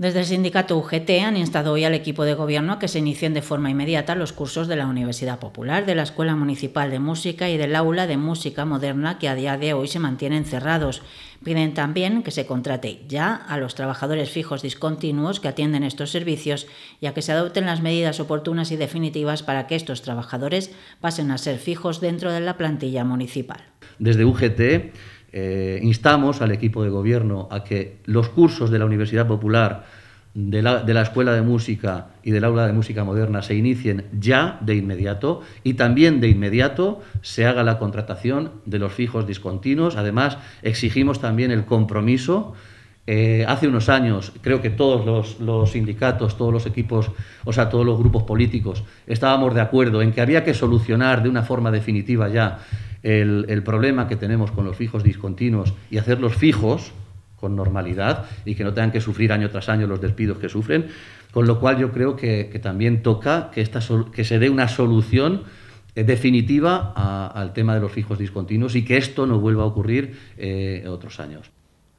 Desde el sindicato UGT han instado hoy al equipo de gobierno a que se inicien de forma inmediata los cursos de la Universidad Popular, de la Escuela Municipal de Música y del Aula de Música Moderna que a día de hoy se mantienen cerrados. Piden también que se contrate ya a los trabajadores fijos discontinuos que atienden estos servicios y a que se adopten las medidas oportunas y definitivas para que estos trabajadores pasen a ser fijos dentro de la plantilla municipal. Desde UGT eh, instamos al equipo de gobierno a que los cursos de la Universidad Popular, de la, Escuela de Música y del Aula de Música Moderna se inicien ya de inmediato y también de inmediato se haga la contratación de los fijos discontinuos. Además, exigimos también el compromiso. Eh, hace unos años, creo que todos los sindicatos, todos los equipos, o sea, todos los grupos políticos, estábamos de acuerdo en que había que solucionar de una forma definitiva ya el, problema que tenemos con los fijos discontinuos y hacerlos fijos con normalidad y que no tengan que sufrir año tras año los despidos que sufren. Con lo cual yo creo que, también toca que, que se dé una solución eh, definitiva al tema de los fijos discontinuos y que esto no vuelva a ocurrir eh, otros años.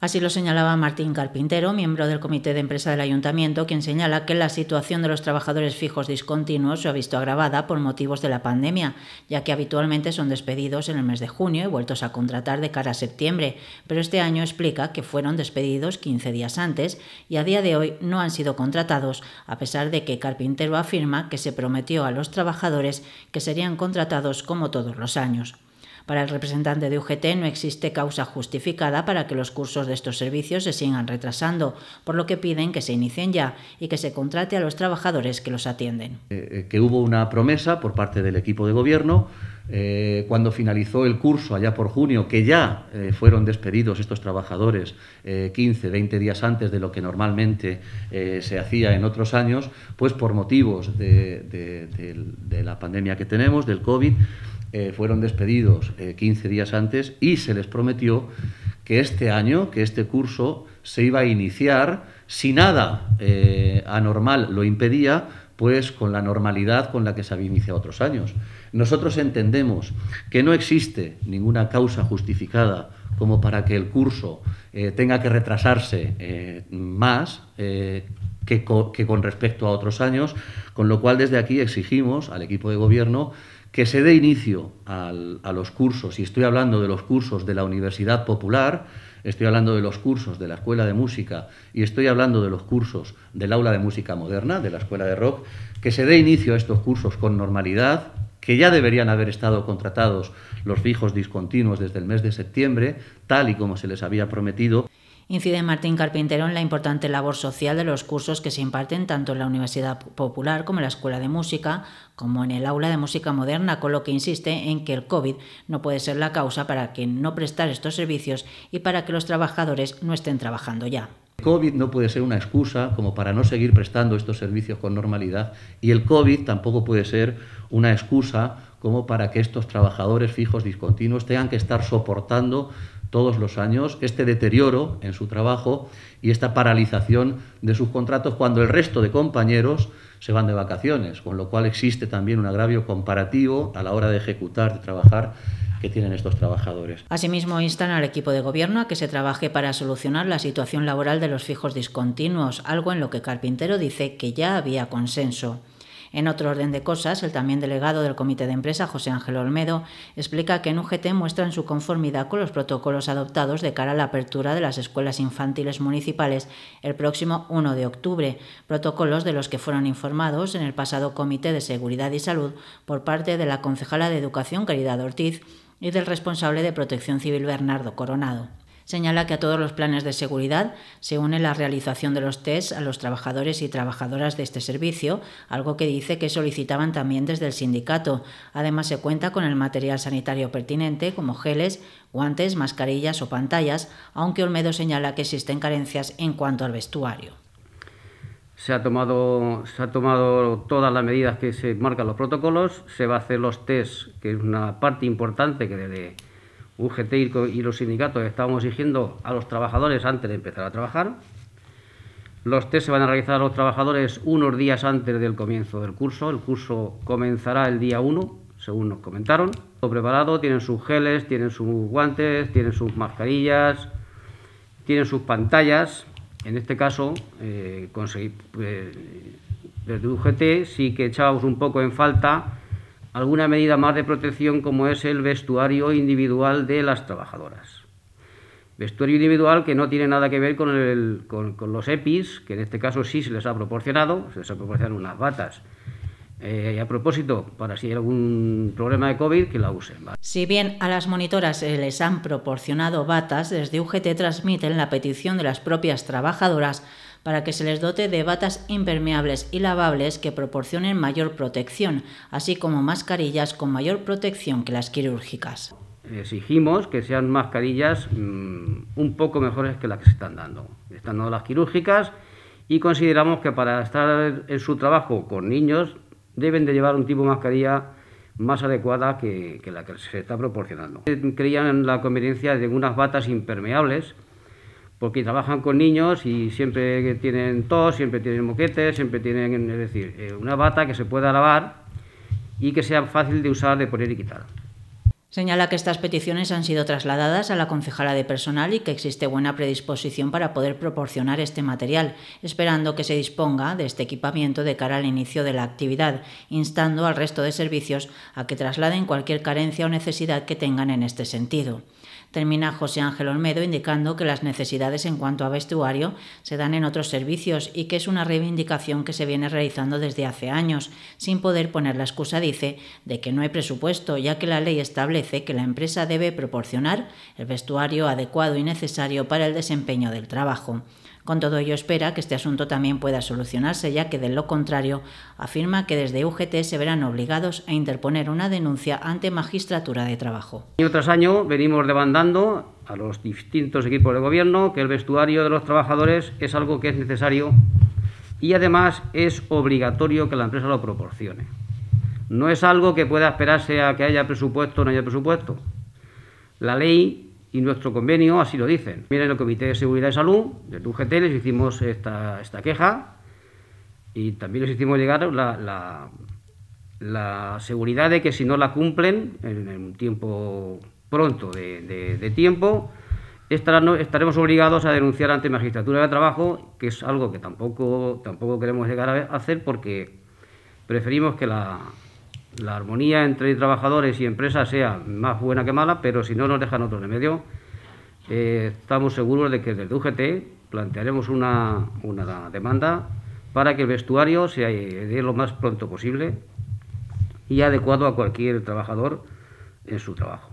Así lo señalaba Martín Carpintero, miembro del Comité de Empresa del Ayuntamiento, quien señala que la situación de los trabajadores fijos discontinuos se ha visto agravada por motivos de la pandemia, ya que habitualmente son despedidos en el mes de junio y vueltos a contratar de cara a septiembre, pero este año explica que fueron despedidos 15 días antes y a día de hoy no han sido contratados, a pesar de que Carpintero afirma que se prometió a los trabajadores que serían contratados como todos los años. Para el representante de UGT no existe causa justificada para que los cursos de estos servicios se sigan retrasando, por lo que piden que se inicien ya y que se contrate a los trabajadores que los atienden. Eh, eh, que hubo una promesa por parte del equipo de gobierno eh, cuando finalizó el curso allá por junio, que ya fueron despedidos estos trabajadores 15, 20 días antes de lo que normalmente se hacía en otros años, pues por motivos de, de la pandemia que tenemos, del COVID, eh, fueron despedidos 15 eh, días antes y se les prometió que este año, que este curso se iba a iniciar, si nada eh, anormal lo impedía, pues con la normalidad con la que se había iniciado otros años. Nosotros entendemos que no existe ninguna causa justificada como para que el curso tenga que retrasarse más, que, con respecto a otros años, con lo cual desde aquí exigimos al equipo de gobierno que se dé inicio a los cursos, y estoy hablando de los cursos de la Universidad Popular, estoy hablando de los cursos de la Escuela de Música y estoy hablando de los cursos del Aula de Música Moderna, de la Escuela de Rock, que se dé inicio a estos cursos con normalidad, que ya deberían haber estado contratados los fijos discontinuos desde el mes de septiembre, tal y como se les había prometido incide Martín Carpintero en la importante labor social de los cursos que se imparten tanto en la Universidad Popular como en la Escuela de Música, como en el Aula de Música Moderna, con lo que insiste en que el COVID no puede ser la causa para que no prestar estos servicios y para que los trabajadores no estén trabajando ya. El COVID no puede ser una excusa como para no seguir prestando estos servicios con normalidad y el COVID tampoco puede ser una excusa como para que estos trabajadores fijos discontinuos tengan que estar soportando todos los años este deterioro en su trabajo y esta paralización de sus contratos cuando el resto de compañeros se van de vacaciones, con lo cual existe también un agravio comparativo a la hora de ejecutar, de trabajar que tienen estos trabajadores. Asimismo, instan al equipo de gobierno a que se trabaje para solucionar la situación laboral de los fijos discontinuos, algo en lo que Carpintero dice que ya había consenso. En otro orden de cosas, el también delegado del Comité de Empresa, José Ángel Olmedo, explica que en UGT muestran su conformidad con los protocolos adoptados de cara a la apertura de las escuelas infantiles municipales el próximo 1 de octubre, protocolos de los que fueron informados en el pasado Comité de Seguridad y Salud por parte de la concejala de Educación, Caridad Ortiz, y del responsable de Protección Civil, Bernardo Coronado. Señala que a todos los planes de seguridad se une la realización de los tests a los trabajadores y trabajadoras de este servicio, algo que dice que solicitaban también desde el sindicato. Además, se cuenta con el material sanitario pertinente, como geles, guantes, mascarillas o pantallas, aunque Olmedo señala que existen carencias en cuanto al vestuario. Se ha, tomado, se ha tomado todas las medidas que se marcan los protocolos, se va a hacer los tests, que es una parte importante que debe... UGT y los sindicatos estábamos exigiendo a los trabajadores antes de empezar a trabajar. Los test se van a realizar a los trabajadores unos días antes del comienzo del curso. El curso comenzará el día 1, según nos comentaron. Todo preparado, tienen sus geles, tienen sus guantes, tienen sus mascarillas, tienen sus pantallas. En este caso, eh, eh desde UGT sí que echábamos un poco en falta alguna medida más de protección como es el vestuario individual de las trabajadoras. Vestuario individual que no tiene nada que ver con, con, los EPIs, que en este caso sí se les ha proporcionado, se les ha proporcionado unas batas eh, y a propósito, para si hay algún problema de COVID, que la usen. Si bien a las monitoras les han proporcionado batas, desde UGT transmiten la petición de las propias trabajadoras para que se les dote de batas impermeables y lavables que proporcionen mayor protección, así como mascarillas con mayor protección que las quirúrgicas. Exigimos que sean mascarillas mm, un poco mejores que las que se están dando. Están dando las quirúrgicas y consideramos que para estar en su trabajo con niños deben de llevar un tipo de mascarilla más adecuada que, que, la que se está proporcionando. Creían en la conveniencia de unas batas impermeables porque trabajan con niños y siempre tienen tos, siempre tienen moquetes, siempre tienen, es decir, eh, una bata que se pueda lavar y que sea fácil de usar, de poner y quitar. Señala que estas peticiones han sido trasladadas a la concejala de personal y que existe buena predisposición para poder proporcionar este material, esperando que se disponga de este equipamiento de cara al inicio de la actividad, instando al resto de servicios a que trasladen cualquier carencia o necesidad que tengan en este sentido. Termina José Ángel Olmedo indicando que las necesidades en cuanto a vestuario se dan en otros servicios y que es una reivindicación que se viene realizando desde hace años, sin poder poner la excusa, dice, de que no hay presupuesto, ya que la ley establece que la empresa debe proporcionar el vestuario adecuado y necesario para el desempeño del trabajo. Con todo ello espera que este asunto también pueda solucionarse, ya que de lo contrario afirma que desde UGT se verán obligados a interponer una denuncia ante Magistratura de Trabajo. Año tras año venimos demandando a los distintos equipos del gobierno que el vestuario de los trabajadores es algo que es necesario y además es obligatorio que la empresa lo proporcione. No es algo que pueda esperarse a que haya presupuesto o no haya presupuesto. La ley y nuestro convenio así lo dicen. Miren, el Comité de Seguridad y Salud del UGT les hicimos esta, esta queja y también les hicimos llegar la, seguridad de que si no la cumplen en, un tiempo pronto de, tiempo, estaremos obligados a denunciar ante Magistratura de Trabajo, que es algo que tampoco, tampoco queremos llegar a hacer porque preferimos que la, la armonía entre trabajadores y empresas sea más buena que mala, pero si no nos dejan otro remedio, eh, estamos seguros de que desde UGT plantearemos una, una demanda para que el vestuario se dé lo más pronto posible y adecuado a cualquier trabajador en su trabajo.